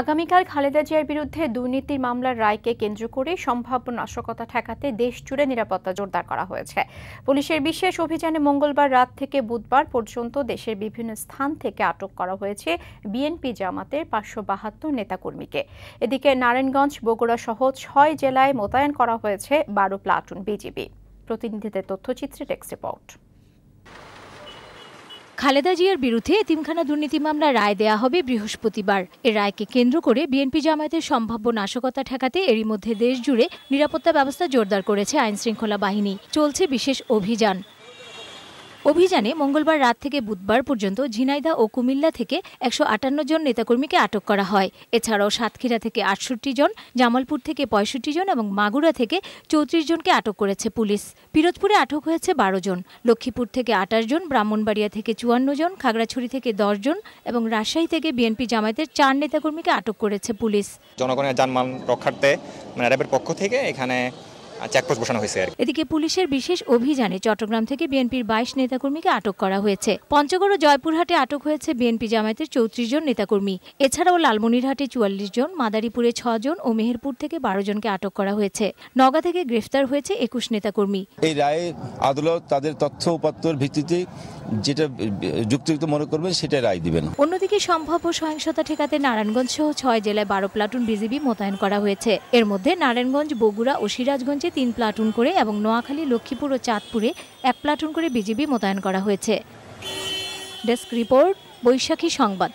আগামীকাল খালেদা জিয়ার বিরুদ্ধে দুর্নীতির মামলার রায়কে কেন্দ্র করে সম্ভাব্য নাশকতা ঠেকাতে দেশজুড়ে নিরাপত্তা জোরদার করা হয়েছে পুলিশের বিশেষ অভিযানে মঙ্গলবার রাত থেকে বুধবার পর্যন্ত দেশের বিভিন্ন স্থান থেকে আটক করা হয়েছে বিএনপি জামাতের পাঁচশো বাহাত্তর নেতাকর্মীকে এদিকে নারায়ণগঞ্জ বগুড়া সহ ছয় জেলায় মোতায়েন করা হয়েছে বারো প্লাটুন বিজিবি প্রতিনিধিদের তথ্যচিত্রে টেক্সট রিপোর্ট খালেদা জিয়ার বিরুদ্ধে এতিমখানা দুর্নীতি মামলা রায় দেয়া হবে বৃহস্পতিবার এ রায়কে কেন্দ্র করে বিএনপি জামায়াতের সম্ভাব্য নাশকতা ঠেকাতে এরই মধ্যে দেশ জুড়ে নিরাপত্তা ব্যবস্থা জোরদার করেছে আইনশৃঙ্খলা বাহিনী চলছে বিশেষ অভিযান অভিযানে মঙ্গলবার রাত থেকে বুধবার পর্যন্ত ঝিনাইদা ও কুমিল্লা থেকে একশো আটান্ন জন নেতাকর্মীকে আটক করা হয় এছাড়াও সাতক্ষীরা থেকে আটষট্টি জন জামালপুর থেকে পঁয়ষট্টি জন এবং মাগুরা থেকে চৌত্রিশ জনকে আটক করেছে পুলিশ পিরোজপুরে আটক হয়েছে বারো জন লক্ষ্মীপুর থেকে আঠাশ জন ব্রাহ্মণবাড়িয়া থেকে চুয়ান্ন জন খাগড়াছড়ি থেকে দশ জন এবং রাজশাহী থেকে বিএনপি জামায়াতের চার নেতাকর্মীকে আটক করেছে পুলিশ জনগণের যানবাহন রক্ষার্থে মানে র্যাবের পক্ষ থেকে এখানে চেকপোস্ট বসানো হয়েছে এদিকে পুলিশের বিশেষ অভিযানে চট্টগ্রাম থেকে বিএনপির বাইশ নেতাকর্মীকে আটক করা হয়েছে পঞ্চগড় ও জয়পুরহাটে আটক হয়েছে বিএনপি জামায়াতের চৌত্রিশ জন নেতাকর্মী এছাড়াও লালমনিরহাটে চুয়াল্লিশ জন মাদারীপুরে জন ও মেহেরপুর থেকে বারো জনকে আটক করা হয়েছে নগা থেকে গ্রেফতার হয়েছে একুশ নেতাকর্মী এই রায়ে আদালত তাদের তথ্য উপাত্তর ভিত্তিতে যেটা যুক্তিযুক্ত মনে করবেন সেটা রায় দিবেন অন্যদিকে সম্ভাব্য সহিংসতা ঠেকাতে নারায়ণগঞ্জ সহ ছয় জেলায় বারো প্লাটুন বিজিবি মোতায়েন করা হয়েছে এর মধ্যে নারায়ণগঞ্জ বগুড়া ও সিরাজগঞ্জে তিন প্লাটুন করে এবং নোয়াখালী লক্ষ্মীপুর ও চাঁদপুরে এক প্লাটুন করে বিজিবি মোতায়েন করা হয়েছে ডেস্ক রিপোর্ট বৈশাখী সংবাদ